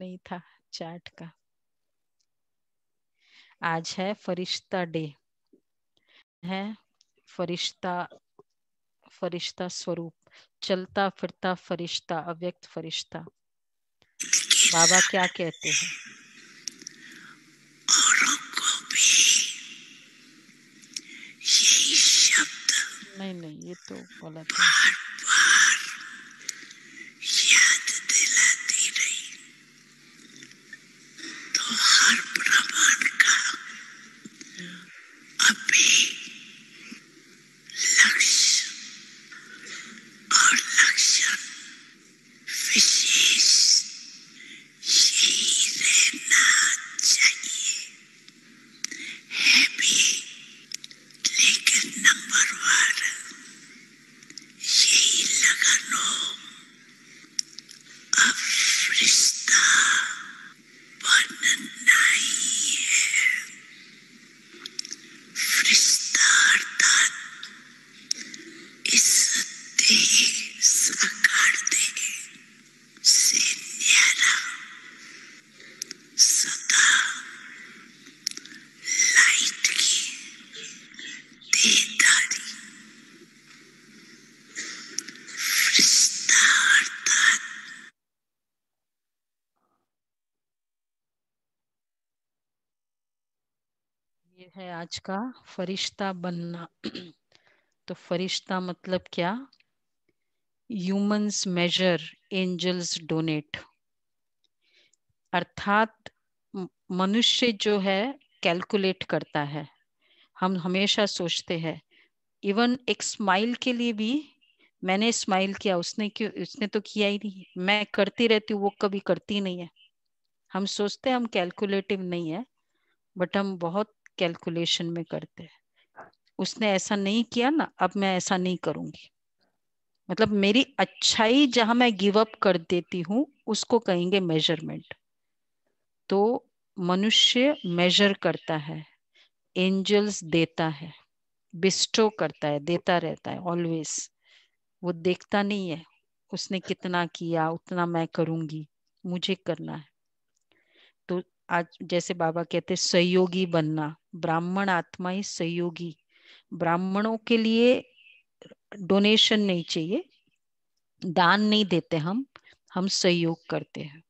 नहीं था चैट का आज है फरिश्ता डे है फरिश्ता फरिश्ता स्वरूप चलता फिरता फरिश्ता अव्यक्त फरिश्ता बाबा क्या कहते हैं नहीं नहीं ये तो गलत है है आज का फरिश्ता बनना तो फरिश्ता मतलब क्या ह्यूमंस मेजर एंजल्स डोनेट अर्थात मनुष्य जो है कैलकुलेट करता है हम हमेशा सोचते हैं इवन एक स्माइल के लिए भी मैंने स्माइल किया उसने क्यों उसने तो किया ही नहीं मैं करती रहती हूँ वो कभी करती नहीं है हम सोचते हैं हम कैलकुलेटिव नहीं है बट हम बहुत कैलकुलेशन में करते हैं उसने ऐसा नहीं किया ना अब मैं ऐसा नहीं करूंगी मतलब मेरी अच्छाई जहां मैं गिव अप कर देती हूँ उसको कहेंगे मेजरमेंट तो मनुष्य मेजर करता है एंजल्स देता है बिस्टो करता है देता रहता है ऑलवेज वो देखता नहीं है उसने कितना किया उतना मैं करूंगी मुझे करना है आज जैसे बाबा कहते सहयोगी बनना ब्राह्मण आत्मा ही सहयोगी ब्राह्मणों के लिए डोनेशन नहीं चाहिए दान नहीं देते हम हम सहयोग करते हैं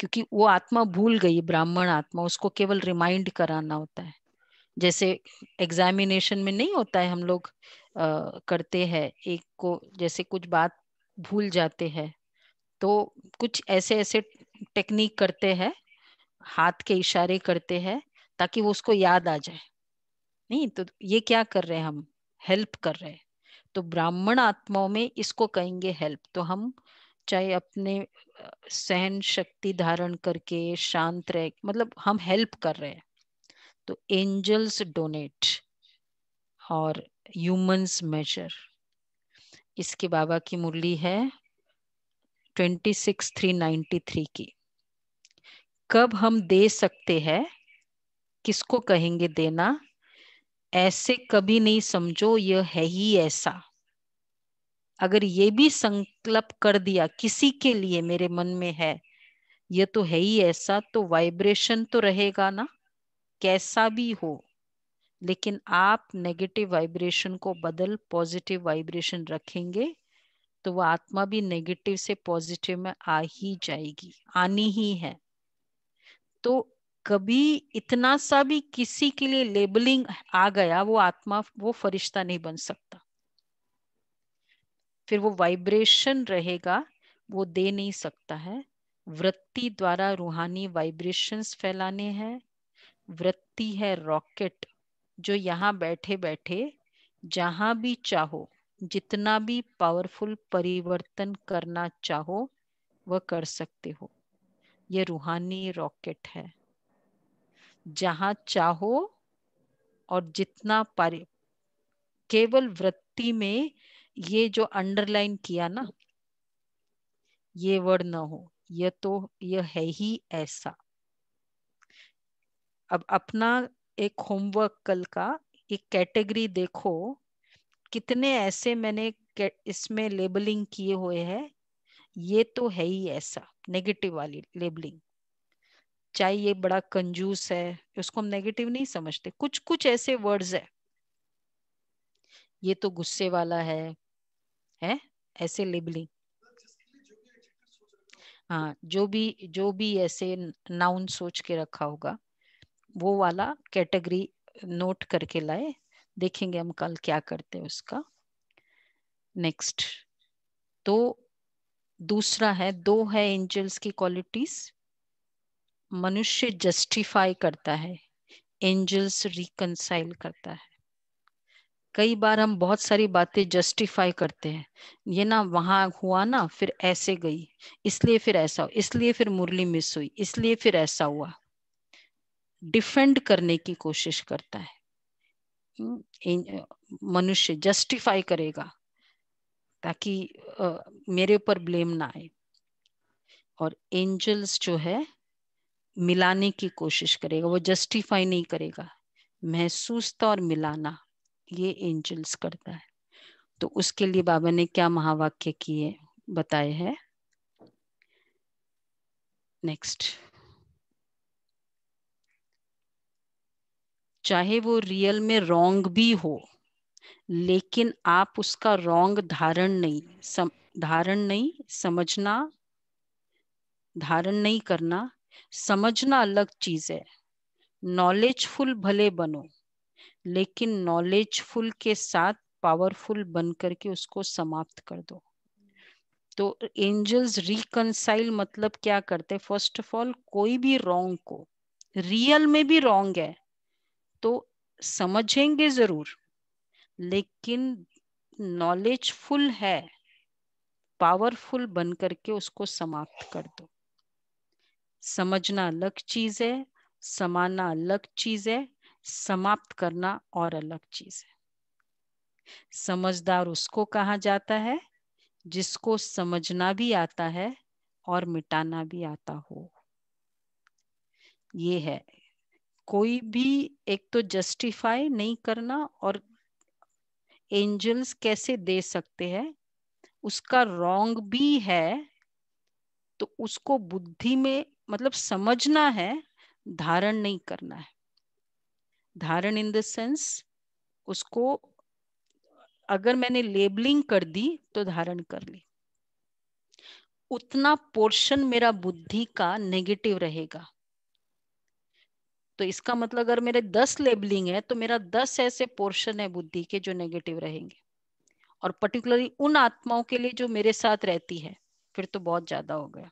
क्योंकि वो आत्मा भूल गई ब्राह्मण आत्मा उसको केवल रिमाइंड कराना होता है जैसे एग्जामिनेशन में नहीं होता है हम लोग आ, करते हैं एक को जैसे कुछ बात भूल जाते हैं तो कुछ ऐसे ऐसे टेक्निक करते हैं हाथ के इशारे करते हैं ताकि वो उसको याद आ जाए नहीं तो ये क्या कर रहे हैं हम हेल्प कर रहे हैं तो ब्राह्मण आत्माओं में इसको कहेंगे हेल्प तो हम चाहे अपने सहन शक्ति धारण करके शांत रह मतलब हम हेल्प कर रहे हैं तो एंजल्स डोनेट और ह्यूमंस मेजर इसके बाबा की मुरली है twenty six three ninety three की कब हम दे सकते हैं किसको कहेंगे देना ऐसे कभी नहीं समझो यह है ही ऐसा अगर ये भी संकल्प कर दिया किसी के लिए मेरे मन में है यह तो है ही ऐसा तो वाइब्रेशन तो रहेगा ना कैसा भी हो लेकिन आप नेगेटिव वाइब्रेशन को बदल पॉजिटिव वाइब्रेशन रखेंगे तो वह आत्मा भी नेगेटिव से पॉजिटिव में आ ही जाएगी आनी ही है तो कभी इतना सा भी किसी के लिए लेबलिंग आ गया वो आत्मा वो फरिश्ता नहीं बन सकता फिर वो वाइब्रेशन रहेगा वो दे नहीं सकता है वृत्ति द्वारा रूहानी वाइब्रेशंस फैलाने हैं वृत्ति है रॉकेट जो यहाँ बैठे बैठे जहां भी चाहो जितना भी पावरफुल परिवर्तन करना चाहो वह कर सकते हो ये रूहानी रॉकेट है जहां चाहो और जितना पारे केवल वृत्ति में ये जो अंडरलाइन किया ना ये वर्ड ना हो ये तो यह है ही ऐसा अब अपना एक होमवर्क कल का एक कैटेगरी देखो कितने ऐसे मैंने इसमें लेबलिंग किए हुए हैं ये तो है ही ऐसा नेगेटिव वाली लेबलिंग चाहे ये बड़ा कंजूस है उसको हम नेगेटिव नहीं समझते कुछ कुछ ऐसे वर्ड्स है ये तो गुस्से वाला है है ऐसे लेबलिंग हाँ जो भी जो भी ऐसे नाउन सोच के रखा होगा वो वाला कैटेगरी नोट करके लाए देखेंगे हम कल क्या करते हैं उसका नेक्स्ट तो दूसरा है दो है एंजल्स की क्वालिटीज मनुष्य जस्टिफाई करता है एंजल्स रिकनसाइल करता है कई बार हम बहुत सारी बातें जस्टिफाई करते हैं ये ना वहां हुआ ना फिर ऐसे गई इसलिए फिर ऐसा हो इसलिए फिर मुरली मिस हुई इसलिए फिर ऐसा हुआ डिफेंड करने की कोशिश करता है हम्म, मनुष्य जस्टिफाई करेगा ताकि मेरे ऊपर ब्लेम ना आए और एंजल्स जो है मिलाने की कोशिश करेगा वो जस्टिफाई नहीं करेगा तो और मिलाना ये एंजल्स करता है तो उसके लिए बाबा ने क्या महावाक्य किए बताए हैं नेक्स्ट चाहे वो रियल में रॉन्ग भी हो लेकिन आप उसका रॉन्ग धारण नहीं सम, धारण नहीं समझना धारण नहीं करना समझना अलग चीज है नॉलेजफुल भले बनो लेकिन नॉलेजफुल के साथ पावरफुल बन करके उसको समाप्त कर दो तो एंजल्स रिकनसाइल मतलब क्या करते फर्स्ट ऑफ ऑल कोई भी रॉन्ग को रियल में भी रॉन्ग है तो समझेंगे जरूर लेकिन नॉलेजफुल है पावरफुल बन करके उसको समाप्त कर दो समझना अलग चीज है समाना अलग चीज है समाप्त करना और अलग चीज है समझदार उसको कहा जाता है जिसको समझना भी आता है और मिटाना भी आता हो ये है कोई भी एक तो जस्टिफाई नहीं करना और एंजल्स कैसे दे सकते हैं उसका रॉन्ग भी है तो उसको बुद्धि में मतलब समझना है धारण नहीं करना है धारण इन द सेंस उसको अगर मैंने लेबलिंग कर दी तो धारण कर ली उतना पोर्शन मेरा बुद्धि का नेगेटिव रहेगा तो इसका मतलब अगर मेरे दस लेबलिंग है तो मेरा दस ऐसे पोर्शन है बुद्धि के जो नेगेटिव रहेंगे और पर्टिकुलरली उन आत्माओं के लिए जो मेरे साथ रहती है फिर तो बहुत ज्यादा हो गया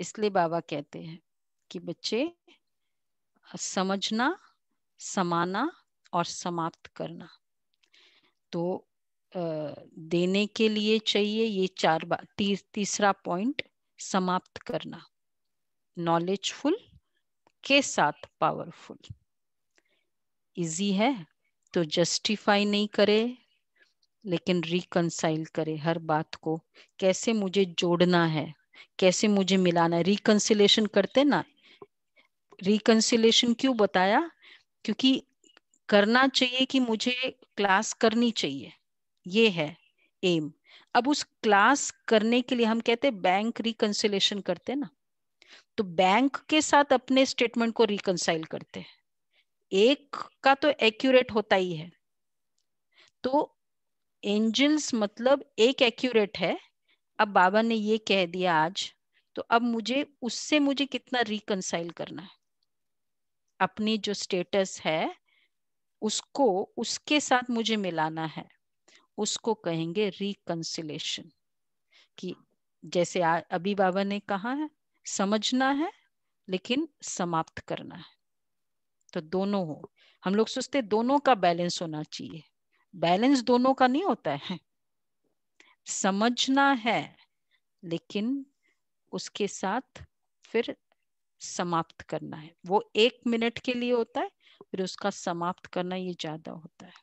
इसलिए बाबा कहते हैं कि बच्चे समझना समाना और समाप्त करना तो देने के लिए चाहिए ये चार बार ती, तीसरा पॉइंट समाप्त करना नॉलेजफुल के साथ पावरफुल इजी है तो जस्टिफाई नहीं करे लेकिन रिकनसाइल करे हर बात को कैसे मुझे जोड़ना है कैसे मुझे मिलाना है रिकनसिलेशन करते ना रिकनसिलेशन क्यों बताया क्योंकि करना चाहिए कि मुझे क्लास करनी चाहिए ये है एम अब उस क्लास करने के लिए हम कहते हैं बैंक रिकनसिलेशन करते ना तो बैंक के साथ अपने स्टेटमेंट को रिकनसाइल करते हैं एक का तो एक्यूरेट होता ही है तो एंजल्स मतलब एक एक्यूरेट है अब बाबा ने ये कह दिया आज तो अब मुझे उससे मुझे कितना रिकनसाइल करना है अपनी जो स्टेटस है उसको उसके साथ मुझे मिलाना है उसको कहेंगे रिकनसिलेशन कि जैसे आ, अभी बाबा ने कहा है समझना है लेकिन समाप्त करना है तो दोनों हो हम लोग सोचते दोनों का बैलेंस होना चाहिए बैलेंस दोनों का नहीं होता है समझना है लेकिन उसके साथ फिर समाप्त करना है वो एक मिनट के लिए होता है फिर उसका समाप्त करना ये ज्यादा होता है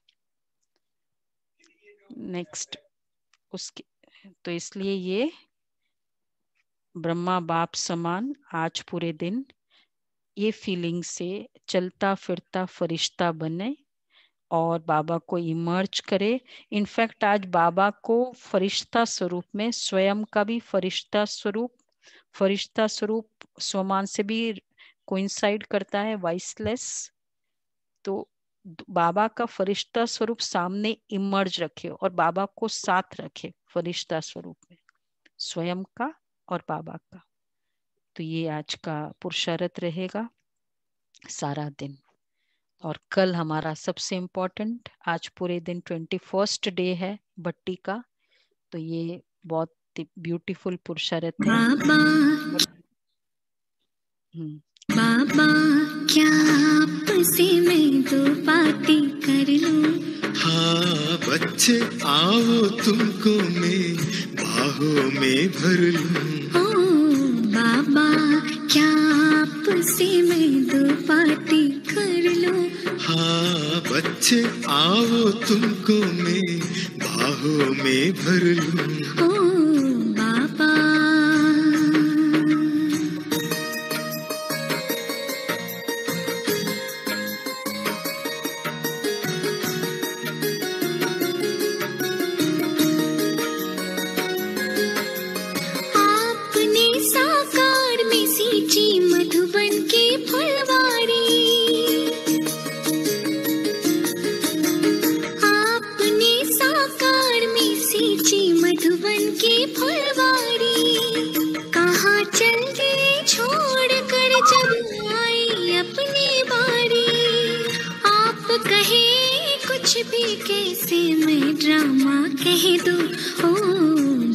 नेक्स्ट उसके तो इसलिए ये ब्रह्मा बाप समान आज पूरे दिन ये फीलिंग से चलता फिरता फरिश्ता बने और बाबा को इमर्ज करे इनफैक्ट आज बाबा को फरिश्ता स्वरूप में स्वयं का भी फरिश्ता स्वरूप फरिश्ता स्वरूप स्वमान से भी कोइंसाइड करता है वाइसलेस तो बाबा का फरिश्ता स्वरूप सामने इमर्ज रखे और बाबा को साथ रखे फरिश्ता स्वरूप में स्वयं का और बाबा का तो ये आज का पुरुषार्थ रहेगा सारा दिन और कल हमारा सबसे इम्पोर्टेंट आज पूरे दिन ट्वेंटी फर्स्ट डे है भट्टी का तो ये बहुत ब्यूटीफुल पुरुषार्थ है बाबा हम्म। क्या दो बातें कर लू हाँ बच्चे आओ तुमको मैं बाहों में भर लूं ओ बाबा क्या आपसे में दो बातें हाँ बच्चे आओ तुमको मैं बाहों में भर लूँ हाँ। भी कैसे मैं ड्रामा कह दू ओ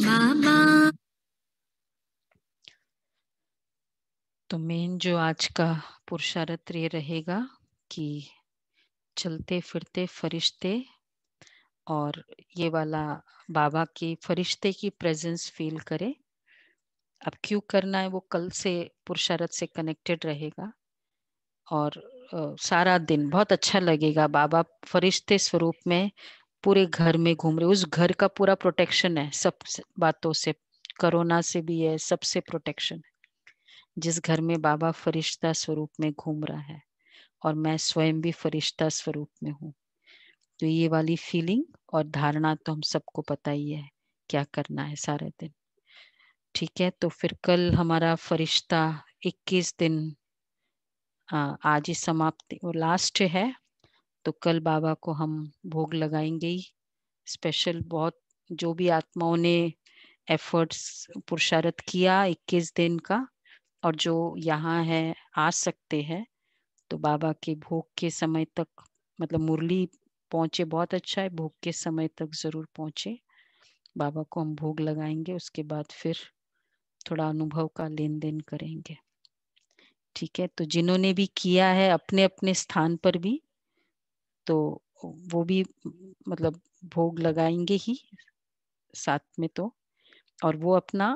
बाबा तो मेन जो आज का पुरुषार्थ ये रहेगा कि चलते फिरते फरिश्ते और ये वाला बाबा की फरिश्ते की प्रेजेंस फील करे अब क्यों करना है वो कल से पुरुषार्थ से कनेक्टेड रहेगा और सारा दिन बहुत अच्छा लगेगा बाबा फरिश्ते स्वरूप में पूरे घर में घूम रहे उस घर का पूरा प्रोटेक्शन है सब बातों से कोरोना से भी है सबसे प्रोटेक्शन है जिस घर में बाबा फरिश्ता स्वरूप में घूम रहा है और मैं स्वयं भी फरिश्ता स्वरूप में हूँ तो ये वाली फीलिंग और धारणा तो हम सबको पता ही है क्या करना है सारे दिन ठीक है तो फिर कल हमारा फरिश्ता 21 दिन आज ही समाप्ति वो लास्ट है तो कल बाबा को हम भोग लगाएंगे ही स्पेशल बहुत जो भी आत्माओं ने एफर्ट्स पुरुषार्थ किया 21 दिन का और जो यहाँ है आ सकते हैं तो बाबा के भोग के समय तक मतलब मुरली पहुंचे बहुत अच्छा है भोग के समय तक ज़रूर पहुँचे बाबा को हम भोग लगाएंगे उसके बाद फिर थोड़ा अनुभव का लेन देन करेंगे ठीक है तो जिन्होंने भी किया है अपने अपने स्थान पर भी तो वो भी मतलब भोग लगाएंगे ही साथ में तो और वो अपना